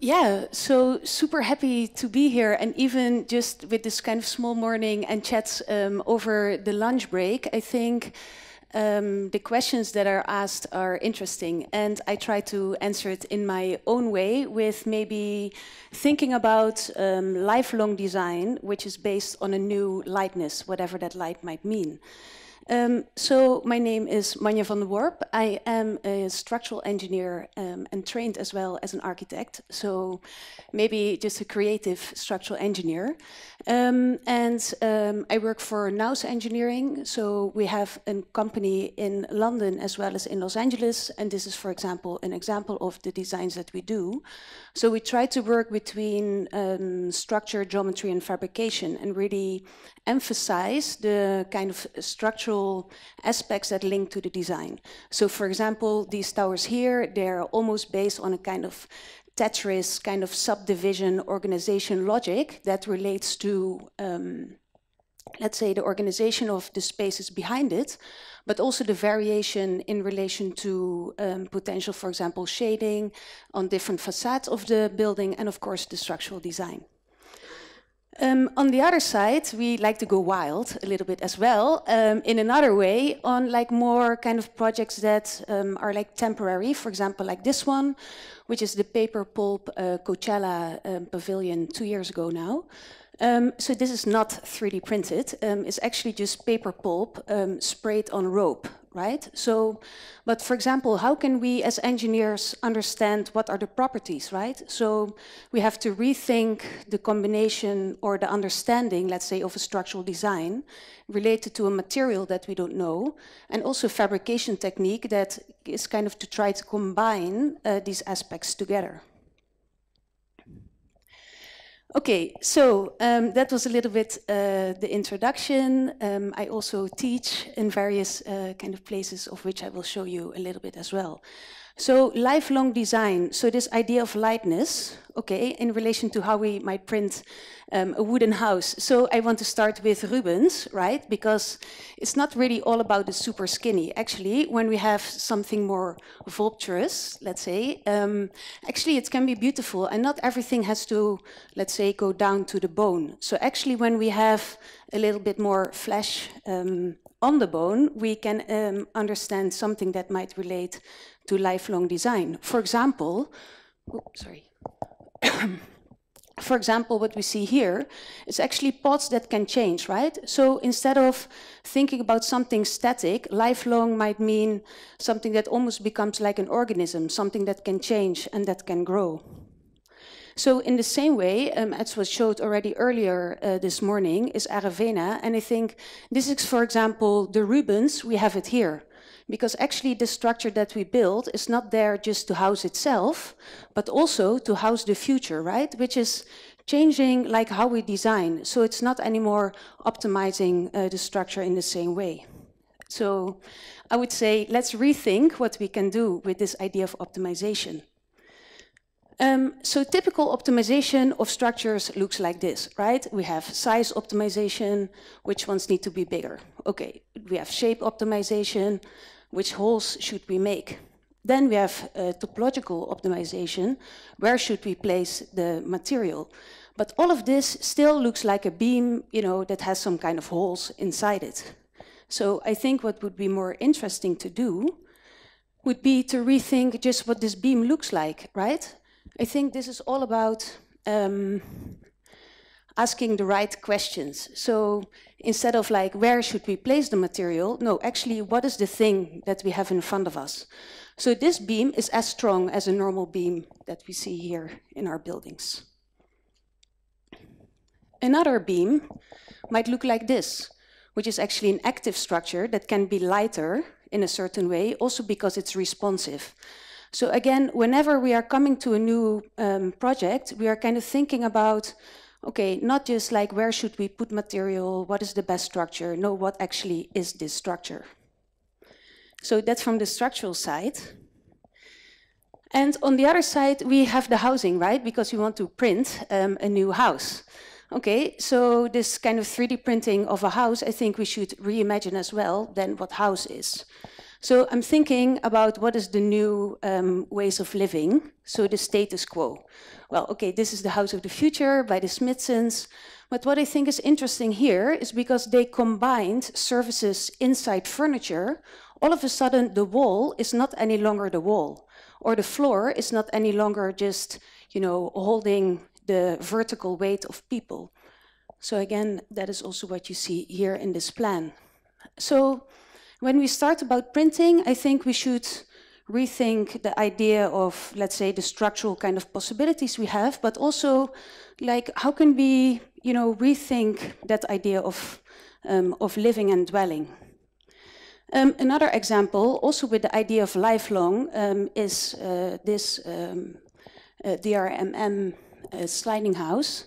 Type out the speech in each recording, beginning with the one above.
yeah, so super happy to be here. And even just with this kind of small morning and chats um, over the lunch break, I think um, the questions that are asked are interesting. And I try to answer it in my own way with maybe thinking about um, lifelong design, which is based on a new lightness, whatever that light might mean. Um, so my name is Manja van der Worp. I am a structural engineer um, and trained as well as an architect. So maybe just a creative structural engineer. Um, and um, I work for Naus Engineering. So we have a company in London as well as in Los Angeles. And this is, for example, an example of the designs that we do. So we try to work between um, structure, geometry, and fabrication, and really emphasize the kind of structural aspects that link to the design. So, for example, these towers here, they're almost based on a kind of Tetris kind of subdivision organization logic that relates to um, let's say, the organization of the spaces behind it, but also the variation in relation to um, potential, for example, shading on different facades of the building, and of course, the structural design. Um, on the other side, we like to go wild a little bit as well, um, in another way, on like more kind of projects that um, are like temporary, for example, like this one, which is the paper pulp uh, Coachella um, pavilion two years ago now. Um, so this is not 3D printed. Um, it's actually just paper pulp um, sprayed on rope, right? So, but for example, how can we as engineers understand what are the properties, right? So we have to rethink the combination or the understanding, let's say, of a structural design related to a material that we don't know, and also fabrication technique that is kind of to try to combine uh, these aspects together. Okay, so um, that was a little bit uh, the introduction. Um, I also teach in various uh, kind of places of which I will show you a little bit as well. So lifelong design, so this idea of lightness, okay, in relation to how we might print um, a wooden house. So I want to start with Rubens, right, because it's not really all about the super skinny. Actually, when we have something more voluptuous, let's say, um, actually it can be beautiful and not everything has to, let's say, go down to the bone. So actually when we have a little bit more flesh um, on the bone, we can um, understand something that might relate to lifelong design. For example, oops, sorry. for example, what we see here is actually pods that can change, right? So instead of thinking about something static, lifelong might mean something that almost becomes like an organism, something that can change and that can grow. So in the same way, um, as was showed already earlier uh, this morning, is Aravena, and I think this is, for example, the Rubens, we have it here because actually the structure that we build is not there just to house itself, but also to house the future, right? Which is changing like how we design. So it's not anymore optimizing uh, the structure in the same way. So I would say let's rethink what we can do with this idea of optimization. Um, so typical optimization of structures looks like this, right? We have size optimization, which ones need to be bigger. Okay, we have shape optimization, which holes should we make? Then we have a uh, topological optimization, where should we place the material? But all of this still looks like a beam, you know, that has some kind of holes inside it. So I think what would be more interesting to do would be to rethink just what this beam looks like, right? I think this is all about um, asking the right questions. So instead of like, where should we place the material? No, actually, what is the thing that we have in front of us? So this beam is as strong as a normal beam that we see here in our buildings. Another beam might look like this, which is actually an active structure that can be lighter in a certain way, also because it's responsive. So again, whenever we are coming to a new um, project, we are kind of thinking about okay, not just like where should we put material, what is the best structure, no, what actually is this structure. So that's from the structural side. And on the other side, we have the housing, right? Because we want to print um, a new house. Okay, so this kind of 3D printing of a house, I think we should reimagine as well then what house is. So I'm thinking about what is the new um, ways of living, so the status quo. Well, okay, this is the house of the future by the Smithsons, but what I think is interesting here is because they combined services inside furniture, all of a sudden the wall is not any longer the wall, or the floor is not any longer just, you know, holding the vertical weight of people. So again, that is also what you see here in this plan. So when we start about printing, I think we should rethink the idea of, let's say, the structural kind of possibilities we have, but also, like, how can we, you know, rethink that idea of, um, of living and dwelling? Um, another example, also with the idea of lifelong, um, is uh, this um, uh, DRMM uh, sliding house.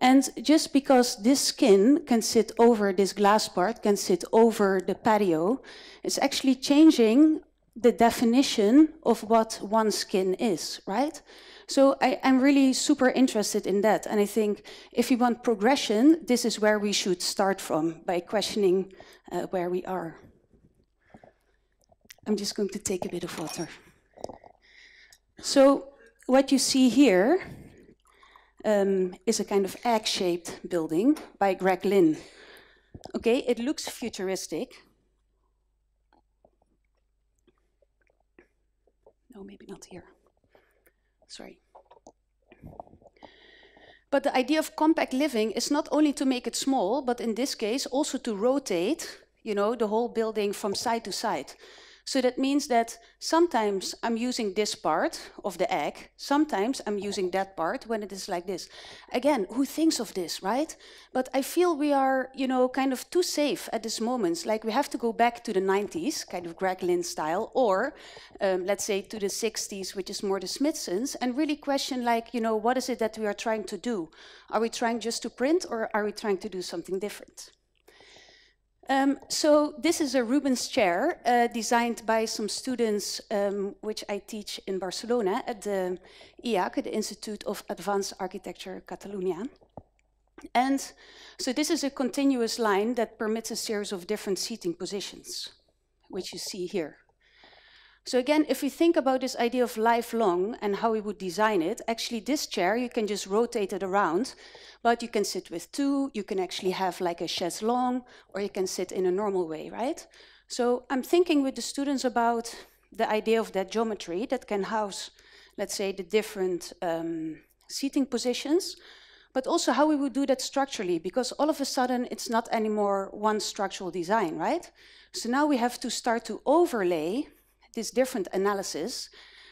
And just because this skin can sit over this glass part, can sit over the patio, it's actually changing the definition of what one skin is, right? So I, am really super interested in that. And I think if we want progression, this is where we should start from by questioning uh, where we are. I'm just going to take a bit of water. So what you see here um, is a kind of egg-shaped building by Greg Lynn. Okay, it looks futuristic. No, maybe not here. Sorry. But the idea of compact living is not only to make it small, but in this case also to rotate, you know, the whole building from side to side. So that means that sometimes I'm using this part of the egg, sometimes I'm using that part when it is like this. Again, who thinks of this, right? But I feel we are, you know, kind of too safe at this moment. Like we have to go back to the 90s, kind of Greg Lynn style, or um, let's say to the 60s, which is more the Smithsons, and really question like, you know, what is it that we are trying to do? Are we trying just to print or are we trying to do something different? Um, so this is a Rubens chair uh, designed by some students um, which I teach in Barcelona at the IAC, the Institute of Advanced Architecture Catalonia. And so this is a continuous line that permits a series of different seating positions, which you see here. So again, if we think about this idea of lifelong and how we would design it, actually this chair, you can just rotate it around, but you can sit with two, you can actually have like a chaise longue, or you can sit in a normal way, right? So I'm thinking with the students about the idea of that geometry that can house, let's say, the different um, seating positions, but also how we would do that structurally, because all of a sudden it's not anymore one structural design, right? So now we have to start to overlay this different analysis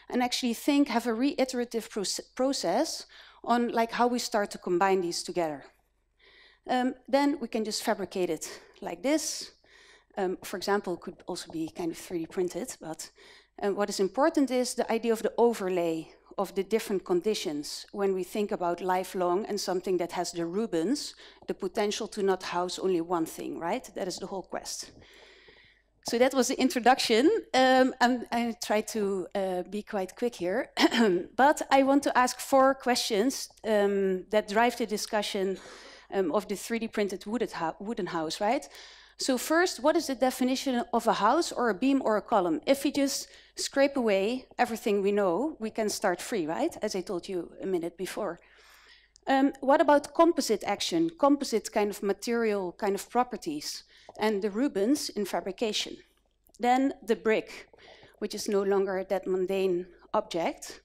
and actually think, have a reiterative proce process on like how we start to combine these together. Um, then we can just fabricate it like this. Um, for example, could also be kind of 3D printed, but um, what is important is the idea of the overlay of the different conditions when we think about lifelong and something that has the Rubens, the potential to not house only one thing, right? That is the whole quest. So that was the introduction. Um, I'm, I try to uh, be quite quick here, but I want to ask four questions um, that drive the discussion um, of the 3D printed wooden house, right? So first, what is the definition of a house or a beam or a column? If we just scrape away everything we know, we can start free, right? As I told you a minute before. Um, what about composite action, composite kind of material kind of properties? and the Rubens in fabrication. Then the brick, which is no longer that mundane object.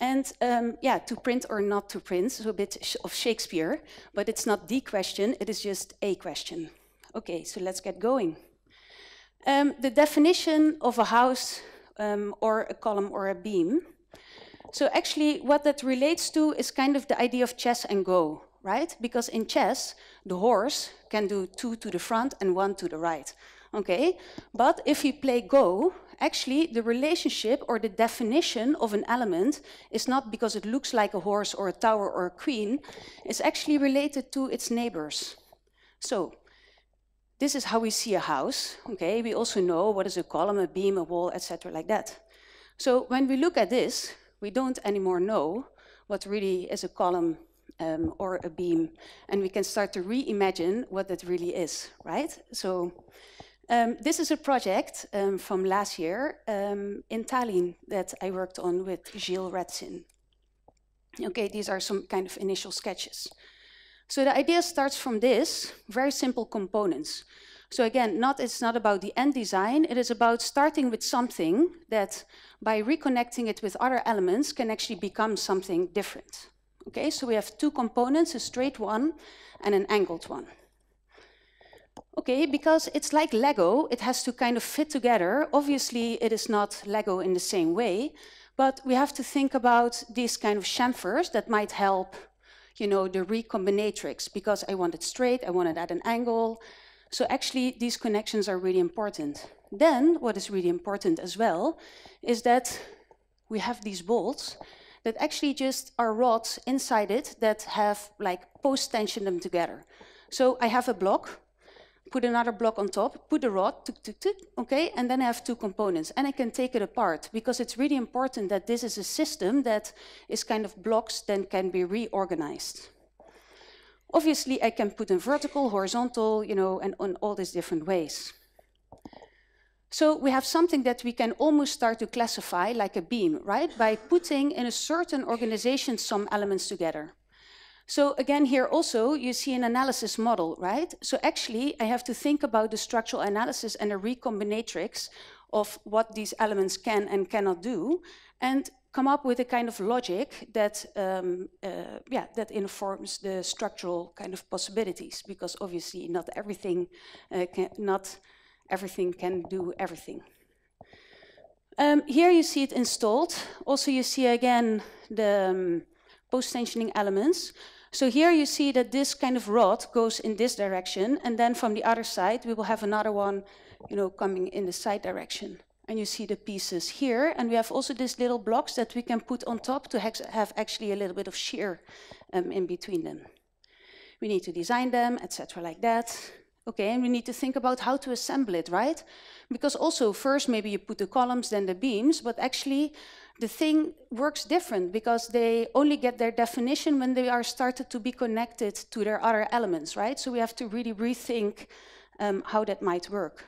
And um, yeah, to print or not to print, so a bit of Shakespeare, but it's not the question, it is just a question. Okay, so let's get going. Um, the definition of a house um, or a column or a beam. So actually what that relates to is kind of the idea of chess and go, right? Because in chess, the horse can do two to the front and one to the right. Okay, but if we play Go, actually the relationship or the definition of an element is not because it looks like a horse or a tower or a queen, it's actually related to its neighbors. So, this is how we see a house, okay? We also know what is a column, a beam, a wall, etc. like that. So when we look at this, we don't anymore know what really is a column, um, or a beam. And we can start to reimagine what that really is, right? So um, this is a project um, from last year um, in Tallinn that I worked on with Gilles Ratzin. Okay, these are some kind of initial sketches. So the idea starts from this, very simple components. So again, not, it's not about the end design, it is about starting with something that by reconnecting it with other elements can actually become something different. Okay, so we have two components, a straight one and an angled one. Okay, because it's like Lego, it has to kind of fit together. Obviously, it is not Lego in the same way, but we have to think about these kind of chamfers that might help, you know, the recombinatrix, because I want it straight, I want it at an angle. So actually, these connections are really important. Then, what is really important as well, is that we have these bolts, that actually just are rods inside it that have like post-tensioned them together. So I have a block, put another block on top, put a rod, tuk, tuk, tuk, okay, and then I have two components. And I can take it apart because it's really important that this is a system that is kind of blocks then can be reorganized. Obviously, I can put in vertical, horizontal, you know, and on all these different ways. So we have something that we can almost start to classify like a beam, right? By putting in a certain organization some elements together. So again, here also, you see an analysis model, right? So actually, I have to think about the structural analysis and a recombinatrix of what these elements can and cannot do, and come up with a kind of logic that, um, uh, yeah, that informs the structural kind of possibilities, because obviously not everything, uh, can, not everything can do everything. Um, here you see it installed. Also, you see again the um, post-tensioning elements. So here you see that this kind of rod goes in this direction, and then from the other side we will have another one, you know, coming in the side direction. And you see the pieces here, and we have also these little blocks that we can put on top to have actually a little bit of shear um, in between them. We need to design them, etc., like that. Okay, and we need to think about how to assemble it, right? Because also first maybe you put the columns, then the beams, but actually the thing works different because they only get their definition when they are started to be connected to their other elements, right? So we have to really rethink um, how that might work.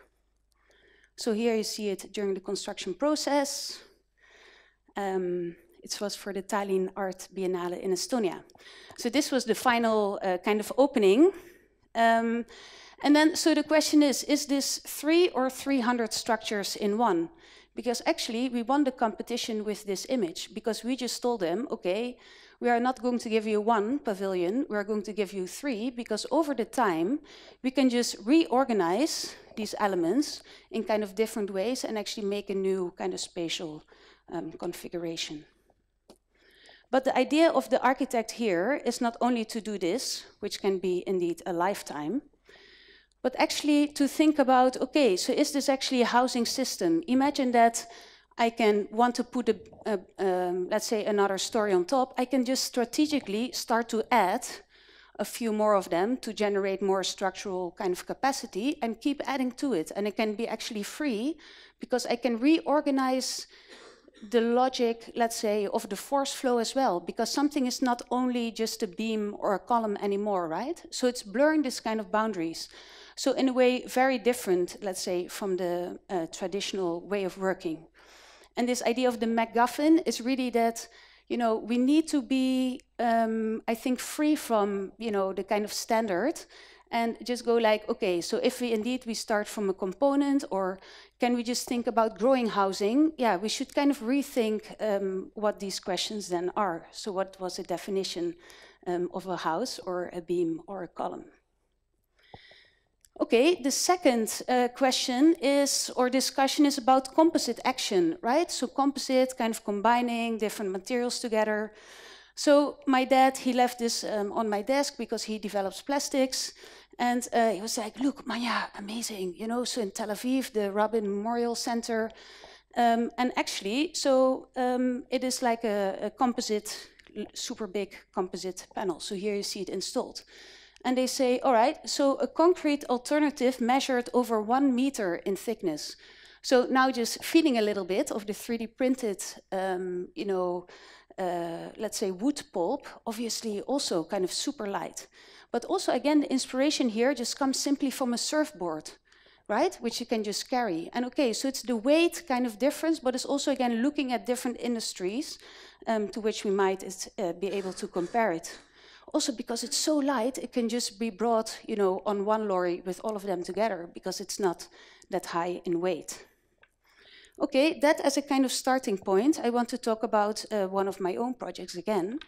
So here you see it during the construction process. Um, it was for the Tallinn Art Biennale in Estonia. So this was the final uh, kind of opening. Um, and then, so the question is, is this three or 300 structures in one? Because actually, we won the competition with this image because we just told them, okay, we are not going to give you one pavilion, we are going to give you three because over the time, we can just reorganize these elements in kind of different ways and actually make a new kind of spatial um, configuration. But the idea of the architect here is not only to do this, which can be indeed a lifetime, but actually to think about, okay, so is this actually a housing system? Imagine that I can want to put, a, a um, let's say, another story on top. I can just strategically start to add a few more of them to generate more structural kind of capacity and keep adding to it. And it can be actually free because I can reorganize the logic, let's say, of the force flow as well, because something is not only just a beam or a column anymore, right? So it's blurring this kind of boundaries. So in a way, very different, let's say, from the uh, traditional way of working. And this idea of the MacGuffin is really that, you know, we need to be, um, I think, free from, you know, the kind of standard and just go like, okay, so if we indeed we start from a component or can we just think about growing housing? Yeah, we should kind of rethink um, what these questions then are. So what was the definition um, of a house or a beam or a column? Okay, the second uh, question is, or discussion is about composite action, right? So composite, kind of combining different materials together. So my dad, he left this um, on my desk because he develops plastics. And uh, he was like, look, Maya, amazing. You know, so in Tel Aviv, the Rabin Memorial Center. Um, and actually, so um, it is like a, a composite, super big composite panel. So here you see it installed. And they say, all right, so a concrete alternative measured over one meter in thickness. So now just feeling a little bit of the 3D printed, um, you know, uh, let's say wood pulp, obviously also kind of super light. But also again, the inspiration here just comes simply from a surfboard, right? Which you can just carry. And okay, so it's the weight kind of difference, but it's also again looking at different industries um, to which we might uh, be able to compare it. Also because it's so light, it can just be brought, you know, on one lorry with all of them together because it's not that high in weight. Okay, that as a kind of starting point, I want to talk about uh, one of my own projects again,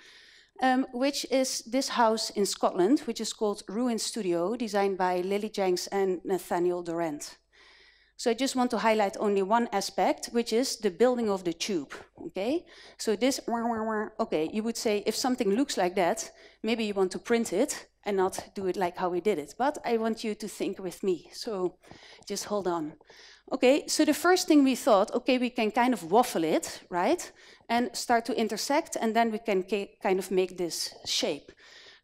um, which is this house in Scotland, which is called Ruin Studio, designed by Lily Jenks and Nathaniel Durant. So I just want to highlight only one aspect, which is the building of the tube, okay? So this, okay, you would say if something looks like that, maybe you want to print it and not do it like how we did it. But I want you to think with me, so just hold on. Okay, so the first thing we thought, okay, we can kind of waffle it, right? And start to intersect, and then we can kind of make this shape.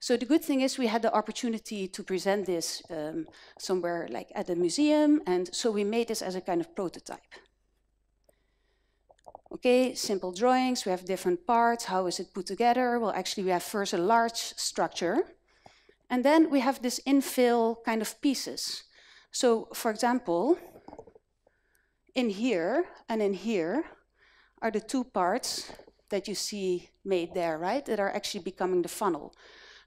So the good thing is we had the opportunity to present this um, somewhere like at a museum, and so we made this as a kind of prototype. Okay, simple drawings, we have different parts, how is it put together? Well, actually we have first a large structure, and then we have this infill kind of pieces. So for example, in here and in here are the two parts that you see made there, right? That are actually becoming the funnel.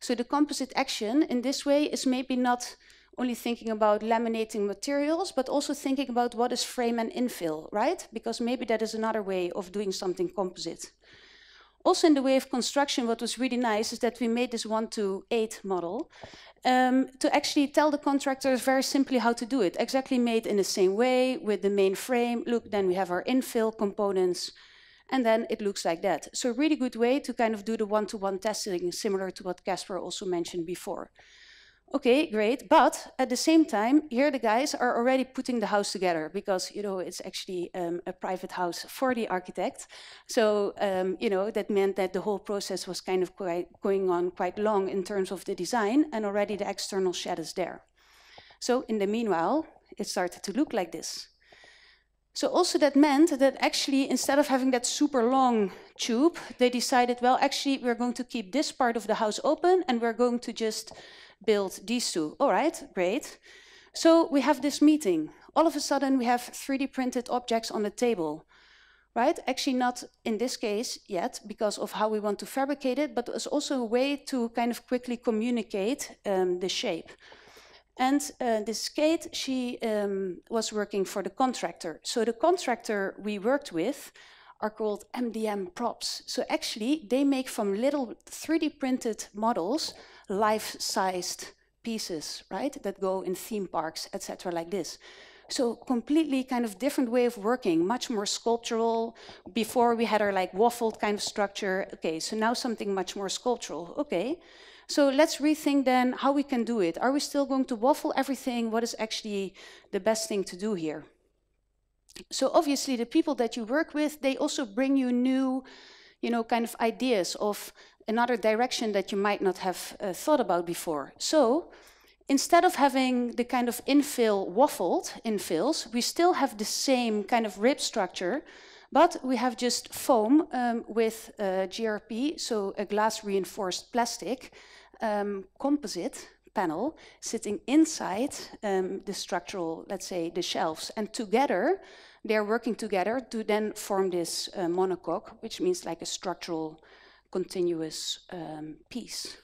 So the composite action in this way is maybe not only thinking about laminating materials, but also thinking about what is frame and infill, right? Because maybe that is another way of doing something composite. Also in the way of construction, what was really nice is that we made this one to eight model um, to actually tell the contractors very simply how to do it. Exactly made in the same way with the main frame. Look, then we have our infill components, and then it looks like that. So a really good way to kind of do the one-to-one -one testing, similar to what Casper also mentioned before. Okay, great, but at the same time, here the guys are already putting the house together because, you know, it's actually um, a private house for the architect. So, um, you know, that meant that the whole process was kind of quite going on quite long in terms of the design and already the external shed is there. So in the meanwhile, it started to look like this. So also that meant that actually instead of having that super long tube, they decided, well, actually we're going to keep this part of the house open and we're going to just build these two. All right, great. So we have this meeting. All of a sudden we have 3D printed objects on the table, right? Actually not in this case yet because of how we want to fabricate it, but it's also a way to kind of quickly communicate um, the shape. And uh, this Kate, she um, was working for the contractor. So the contractor we worked with are called MDM props. So actually, they make from little 3D printed models life-sized pieces, right, that go in theme parks, etc., like this. So completely kind of different way of working, much more sculptural. Before we had our like waffled kind of structure. Okay, so now something much more sculptural. Okay. So let's rethink then how we can do it. Are we still going to waffle everything? What is actually the best thing to do here? So obviously the people that you work with, they also bring you new, you know, kind of ideas of another direction that you might not have uh, thought about before. So instead of having the kind of infill waffled infills, we still have the same kind of rib structure, but we have just foam um, with uh, GRP, so a glass reinforced plastic, um, composite panel sitting inside um, the structural, let's say, the shelves. And together, they're working together to then form this uh, monocoque, which means like a structural continuous um, piece.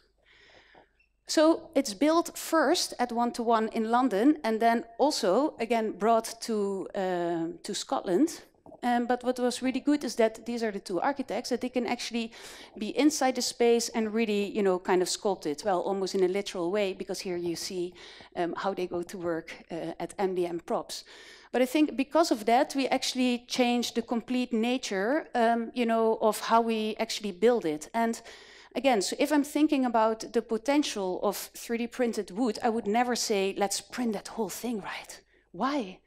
So it's built first at one-to-one -one in London and then also, again, brought to, uh, to Scotland um, but what was really good is that these are the two architects that they can actually be inside the space and really, you know, kind of sculpt it. Well, almost in a literal way, because here you see um, how they go to work uh, at MDM props. But I think because of that, we actually changed the complete nature, um, you know, of how we actually build it. And again, so if I'm thinking about the potential of 3D printed wood, I would never say, let's print that whole thing right. Why?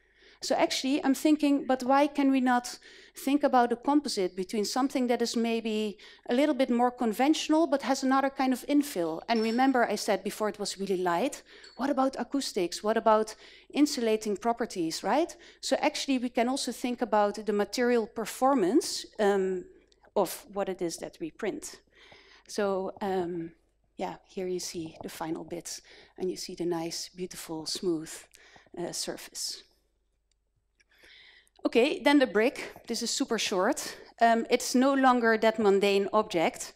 So actually, I'm thinking, but why can we not think about a composite between something that is maybe a little bit more conventional, but has another kind of infill? And remember, I said before it was really light. What about acoustics? What about insulating properties, right? So actually, we can also think about the material performance um, of what it is that we print. So um, yeah, here you see the final bits, and you see the nice, beautiful, smooth uh, surface. Okay, then the brick. This is super short. Um, it's no longer that mundane object.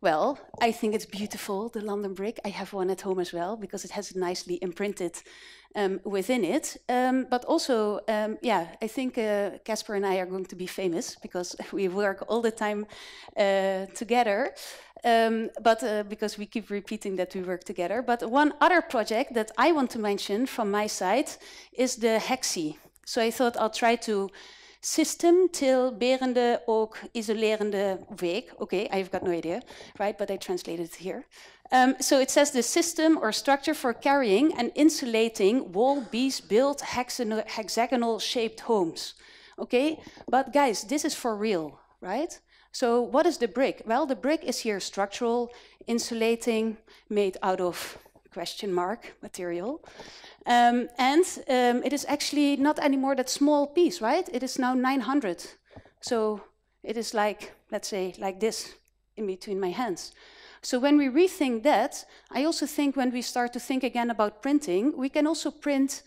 Well, I think it's beautiful, the London brick. I have one at home as well because it has nicely imprinted um, within it. Um, but also, um, yeah, I think uh, Casper uh, and I are going to be famous because we work all the time uh, together. Um, but uh, because we keep repeating that we work together. But one other project that I want to mention from my side is the Hexi. So I thought I'll try to system till berende ook isolerende week. Okay, I've got no idea, right? But I translated it here. Um, so it says the system or structure for carrying and insulating wall bees built hexagonal shaped homes. Okay, but guys, this is for real, right? So what is the brick? Well, the brick is here structural, insulating, made out of question mark material. Um, and um, it is actually not anymore that small piece, right? It is now 900. So it is like, let's say, like this in between my hands. So when we rethink that, I also think when we start to think again about printing, we can also print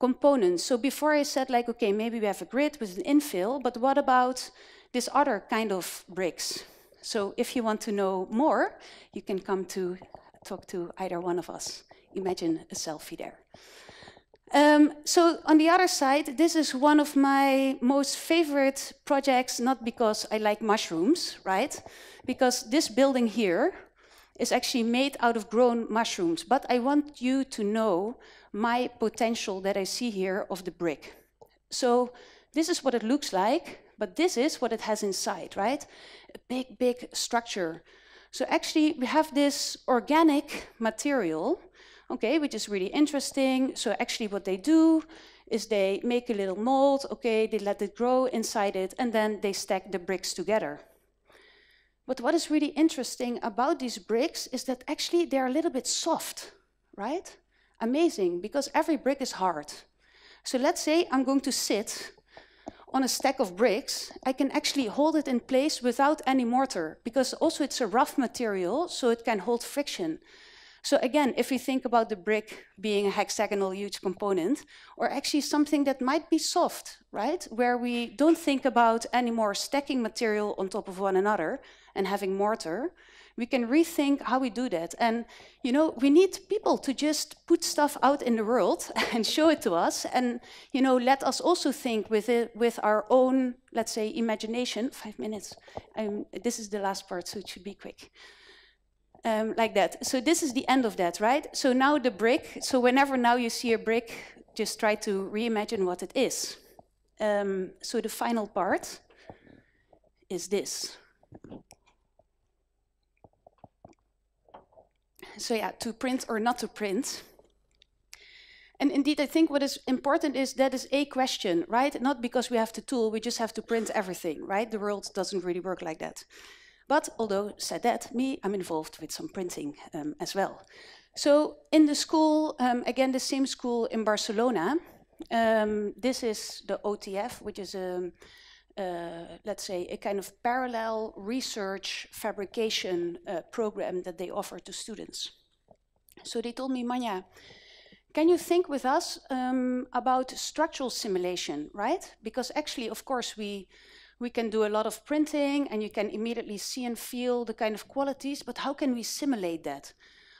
components. So before I said like, okay, maybe we have a grid with an infill, but what about this other kind of bricks? So if you want to know more, you can come to talk to either one of us. Imagine a selfie there. Um, so on the other side, this is one of my most favorite projects, not because I like mushrooms, right? Because this building here is actually made out of grown mushrooms, but I want you to know my potential that I see here of the brick. So this is what it looks like, but this is what it has inside, right? A big, big structure so actually, we have this organic material, okay, which is really interesting. So actually what they do is they make a little mold, okay, they let it grow inside it, and then they stack the bricks together. But what is really interesting about these bricks is that actually they're a little bit soft, right? Amazing, because every brick is hard. So let's say I'm going to sit on a stack of bricks, I can actually hold it in place without any mortar, because also it's a rough material, so it can hold friction. So again, if we think about the brick being a hexagonal huge component, or actually something that might be soft, right? Where we don't think about any more stacking material on top of one another and having mortar, we can rethink how we do that. And, you know, we need people to just put stuff out in the world and show it to us. And, you know, let us also think with, it, with our own, let's say, imagination. Five minutes. Um, this is the last part, so it should be quick. Um, like that. So this is the end of that, right? So now the brick. So whenever now you see a brick, just try to reimagine what it is. Um, so the final part is this. so yeah, to print or not to print. And indeed, I think what is important is that is a question, right? Not because we have the tool, we just have to print everything, right? The world doesn't really work like that. But although said that, me, I'm involved with some printing um, as well. So in the school, um, again, the same school in Barcelona, um, this is the OTF, which is a um, uh, let's say, a kind of parallel research fabrication uh, program that they offer to students. So they told me, Manya, can you think with us um, about structural simulation, right? Because actually, of course, we, we can do a lot of printing and you can immediately see and feel the kind of qualities, but how can we simulate that?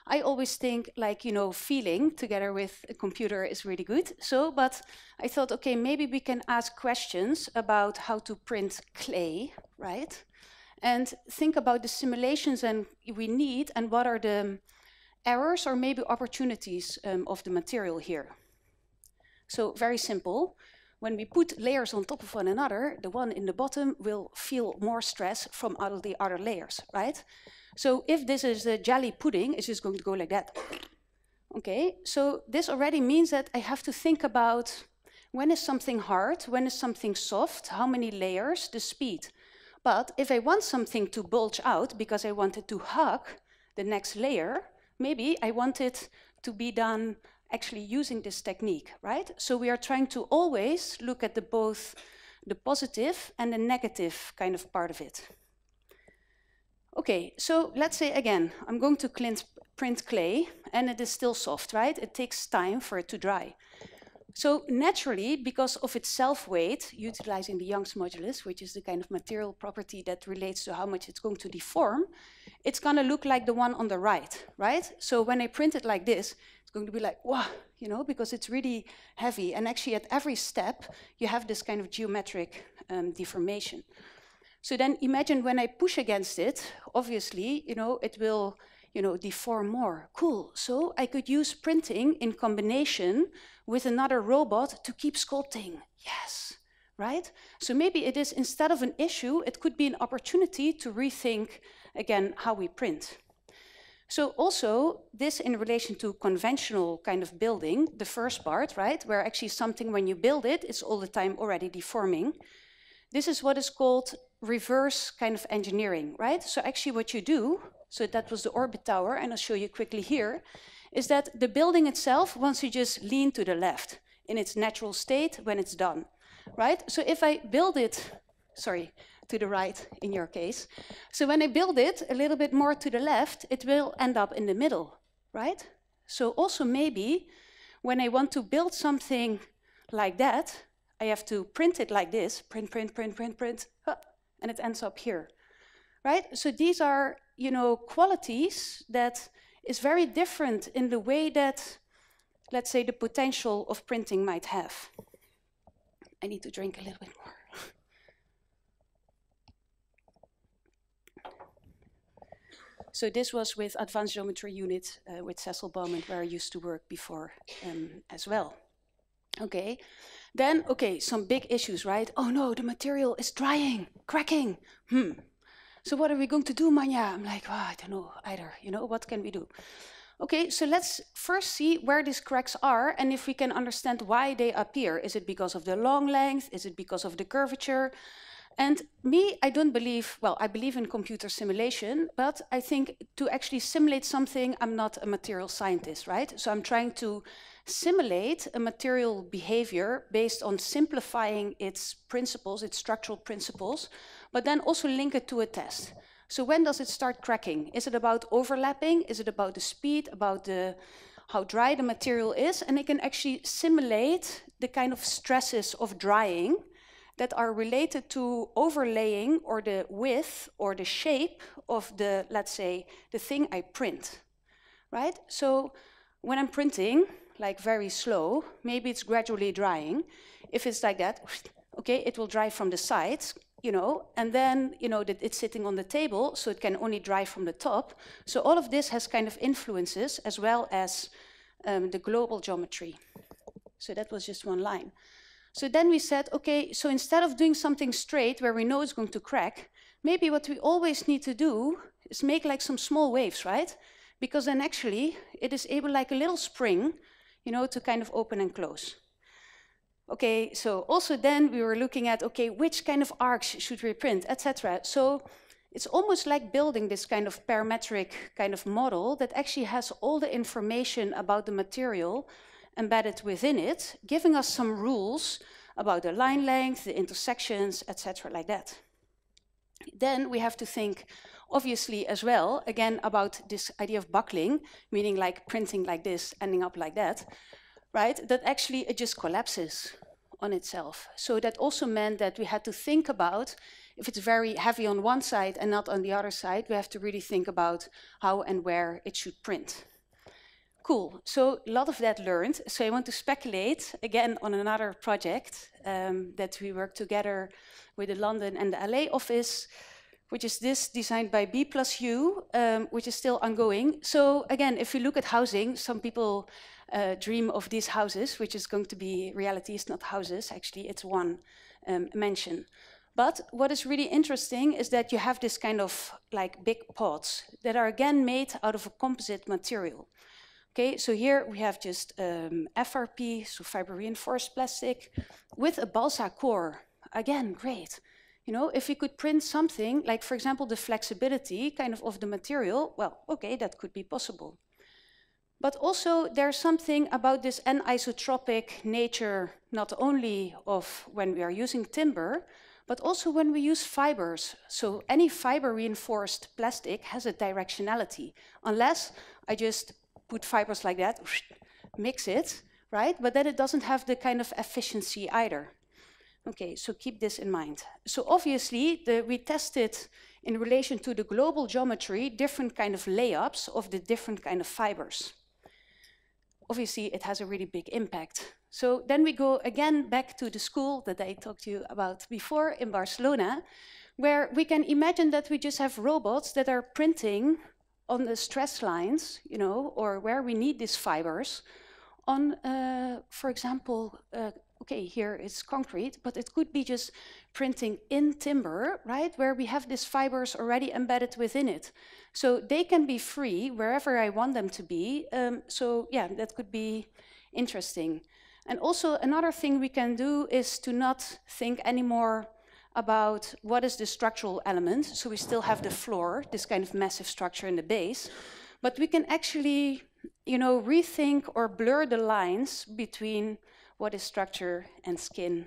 I always think like, you know, feeling together with a computer is really good. So, but I thought, okay, maybe we can ask questions about how to print clay, right? And think about the simulations and we need and what are the errors or maybe opportunities um, of the material here. So very simple. When we put layers on top of one another, the one in the bottom will feel more stress from all the other layers, right? So if this is a jelly pudding, it's just going to go like that. Okay, so this already means that I have to think about when is something hard, when is something soft, how many layers, the speed. But if I want something to bulge out because I want it to hug the next layer, maybe I want it to be done actually using this technique, right? So we are trying to always look at the both the positive and the negative kind of part of it. Okay, so let's say again, I'm going to print clay, and it is still soft, right? It takes time for it to dry. So naturally, because of its self-weight, utilizing the Young's modulus, which is the kind of material property that relates to how much it's going to deform, it's going to look like the one on the right, right? So when I print it like this, it's going to be like, wow, you know, because it's really heavy. And actually at every step, you have this kind of geometric um, deformation. So then imagine when I push against it, obviously, you know, it will, you know, deform more. Cool, so I could use printing in combination with another robot to keep sculpting. Yes, right? So maybe it is, instead of an issue, it could be an opportunity to rethink, again, how we print. So also, this in relation to conventional kind of building, the first part, right, where actually something when you build it, it's all the time already deforming. This is what is called reverse kind of engineering, right? So actually what you do, so that was the orbit tower, and I'll show you quickly here, is that the building itself wants to just lean to the left in its natural state when it's done, right? So if I build it, sorry, to the right in your case, so when I build it a little bit more to the left, it will end up in the middle, right? So also maybe when I want to build something like that, I have to print it like this, print, print, print, print, print, and it ends up here, right? So these are, you know, qualities that is very different in the way that, let's say, the potential of printing might have. I need to drink a little bit more. So this was with Advanced Geometry Unit uh, with Cecil Bowman, where I used to work before um, as well. Okay, then, okay, some big issues, right? Oh no, the material is drying, cracking. Hmm. So what are we going to do, Manya? I'm like, oh, I don't know either. You know, what can we do? Okay, so let's first see where these cracks are and if we can understand why they appear. Is it because of the long length? Is it because of the curvature? And me, I don't believe, well, I believe in computer simulation, but I think to actually simulate something, I'm not a material scientist, right? So I'm trying to simulate a material behavior based on simplifying its principles, its structural principles, but then also link it to a test. So when does it start cracking? Is it about overlapping? Is it about the speed, about the, how dry the material is? And it can actually simulate the kind of stresses of drying that are related to overlaying or the width or the shape of the, let's say, the thing I print, right? So when I'm printing, like very slow, maybe it's gradually drying. If it's like that, okay, it will dry from the sides, you know, and then, you know, it's sitting on the table, so it can only dry from the top. So all of this has kind of influences as well as um, the global geometry. So that was just one line. So then we said, okay, so instead of doing something straight where we know it's going to crack, maybe what we always need to do is make like some small waves, right? Because then actually it is able like a little spring you know, to kind of open and close. Okay, so also then we were looking at, okay, which kind of arcs should we print, etc. So it's almost like building this kind of parametric kind of model that actually has all the information about the material embedded within it, giving us some rules about the line length, the intersections, etc. like that. Then we have to think, obviously as well, again, about this idea of buckling, meaning like printing like this, ending up like that, right? That actually it just collapses on itself. So that also meant that we had to think about if it's very heavy on one side and not on the other side, we have to really think about how and where it should print. Cool, so a lot of that learned. So I want to speculate again on another project um, that we worked together with the London and the LA office which is this designed by B plus U, um, which is still ongoing. So again, if you look at housing, some people uh, dream of these houses, which is going to be reality. It's not houses, actually, it's one um, mansion. But what is really interesting is that you have this kind of like big pods that are again made out of a composite material. Okay, so here we have just um, FRP, so fiber reinforced plastic, with a balsa core. Again, great you know, if we could print something, like for example, the flexibility kind of of the material, well, okay, that could be possible. But also there's something about this anisotropic nature, not only of when we are using timber, but also when we use fibers. So any fiber reinforced plastic has a directionality, unless I just put fibers like that, mix it, right? But then it doesn't have the kind of efficiency either. Okay, so keep this in mind. So obviously, the, we tested in relation to the global geometry different kind of layups of the different kind of fibers. Obviously, it has a really big impact. So then we go again back to the school that I talked to you about before in Barcelona, where we can imagine that we just have robots that are printing on the stress lines, you know, or where we need these fibers, on, uh, for example, uh, okay, here it's concrete, but it could be just printing in timber, right, where we have these fibers already embedded within it. So they can be free wherever I want them to be. Um, so yeah, that could be interesting. And also another thing we can do is to not think anymore about what is the structural element. So we still have the floor, this kind of massive structure in the base, but we can actually, you know, rethink or blur the lines between what is structure and skin,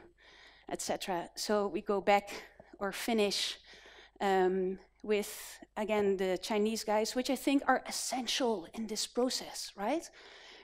etc. So we go back or finish um, with, again, the Chinese guys, which I think are essential in this process, right?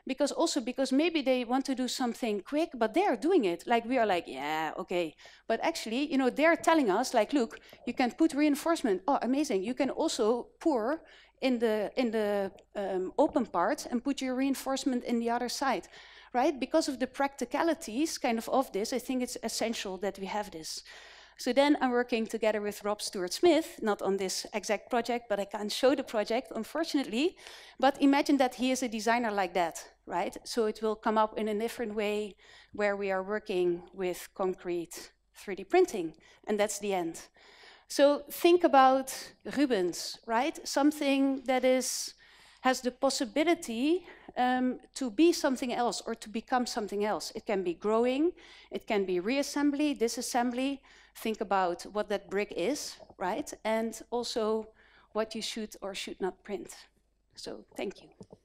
Because also, because maybe they want to do something quick, but they are doing it. Like, we are like, yeah, okay. But actually, you know, they're telling us, like, look, you can put reinforcement. Oh, amazing. You can also pour in the in the um, open part and put your reinforcement in the other side right? Because of the practicalities kind of of this, I think it's essential that we have this. So then I'm working together with Rob Stewart Smith, not on this exact project, but I can't show the project, unfortunately. But imagine that he is a designer like that, right? So it will come up in a different way where we are working with concrete 3D printing, and that's the end. So think about Rubens, right? Something that is has the possibility um, to be something else or to become something else. It can be growing, it can be reassembly, disassembly. Think about what that brick is, right? And also what you should or should not print. So thank you.